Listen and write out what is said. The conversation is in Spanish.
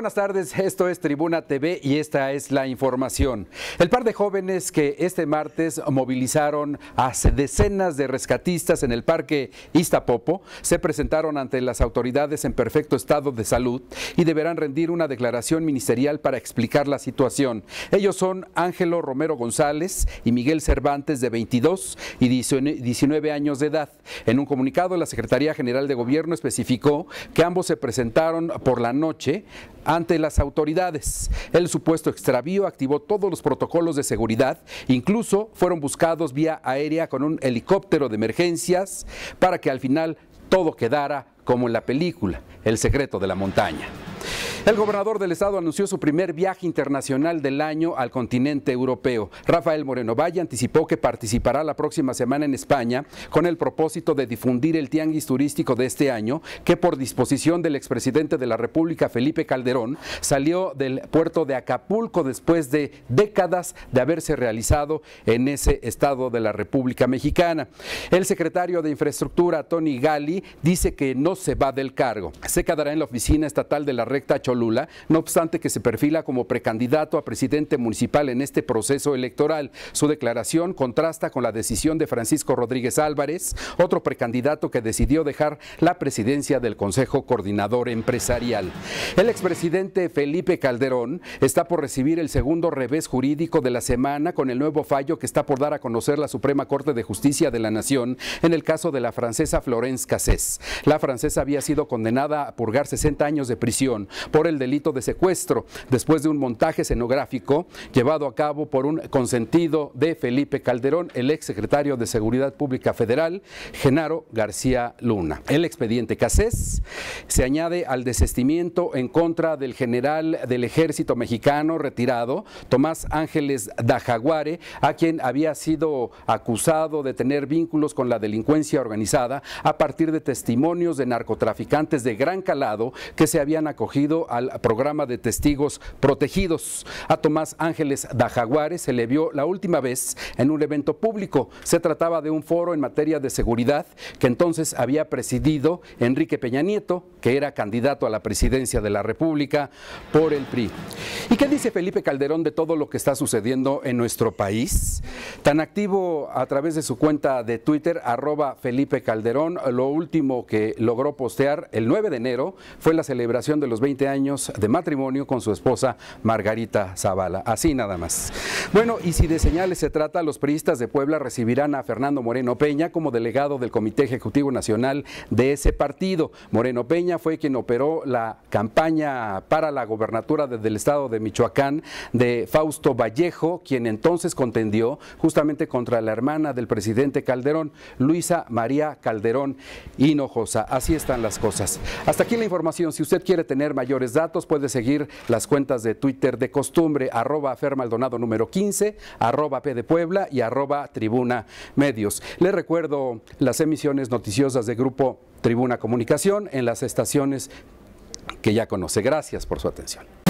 buenas tardes, esto es Tribuna TV y esta es la información. El par de jóvenes que este martes movilizaron a decenas de rescatistas en el parque Iztapopo se presentaron ante las autoridades en perfecto estado de salud y deberán rendir una declaración ministerial para explicar la situación. Ellos son Ángelo Romero González y Miguel Cervantes de 22 y 19 años de edad. En un comunicado, la Secretaría General de Gobierno especificó que ambos se presentaron por la noche ante las autoridades. El supuesto extravío activó todos los protocolos de seguridad, incluso fueron buscados vía aérea con un helicóptero de emergencias para que al final todo quedara como en la película El secreto de la montaña. El gobernador del estado anunció su primer viaje internacional del año al continente europeo. Rafael Moreno Valle anticipó que participará la próxima semana en España con el propósito de difundir el tianguis turístico de este año, que por disposición del expresidente de la República, Felipe Calderón, salió del puerto de Acapulco después de décadas de haberse realizado en ese estado de la República Mexicana. El secretario de Infraestructura, Tony Gali, dice que no se va del cargo. Se quedará en la oficina estatal de la recta Cholula, no obstante que se perfila como precandidato a presidente municipal en este proceso electoral. Su declaración contrasta con la decisión de Francisco Rodríguez Álvarez, otro precandidato que decidió dejar la presidencia del Consejo Coordinador Empresarial. El expresidente Felipe Calderón está por recibir el segundo revés jurídico de la semana con el nuevo fallo que está por dar a conocer la Suprema Corte de Justicia de la Nación en el caso de la francesa Florence Cassés. La francesa había sido condenada a purgar 60 años de prisión por el delito de secuestro, después de un montaje escenográfico llevado a cabo por un consentido de Felipe Calderón, el exsecretario de Seguridad Pública Federal, Genaro García Luna. El expediente Cases se añade al desestimiento en contra del general del ejército mexicano retirado, Tomás Ángeles Dajaguare, a quien había sido acusado de tener vínculos con la delincuencia organizada a partir de testimonios de narcotraficantes de gran calado que se habían acogido al programa de testigos protegidos. A Tomás Ángeles Dajaguares se le vio la última vez en un evento público. Se trataba de un foro en materia de seguridad que entonces había presidido Enrique Peña Nieto, que era candidato a la presidencia de la República por el PRI. ¿Y qué dice Felipe Calderón de todo lo que está sucediendo en nuestro país? Tan activo a través de su cuenta de Twitter, arroba Felipe Calderón, lo último que logró postear el 9 de enero fue la celebración de los 20 años de matrimonio con su esposa Margarita Zavala. Así nada más. Bueno, y si de señales se trata, los priistas de Puebla recibirán a Fernando Moreno Peña como delegado del Comité Ejecutivo Nacional de ese partido. Moreno Peña fue quien operó la campaña para la gobernatura desde el estado de Michoacán de Fausto Vallejo, quien entonces contendió justamente contra la hermana del presidente Calderón, Luisa María Calderón Hinojosa. Así están las cosas. Hasta aquí la información. Si usted quiere tener mayores datos puede seguir las cuentas de Twitter de costumbre, arroba fermaldonado número 15, arroba P de Puebla y arroba tribuna medios. Les recuerdo las emisiones noticiosas de Grupo Tribuna Comunicación en las estaciones que ya conoce. Gracias por su atención.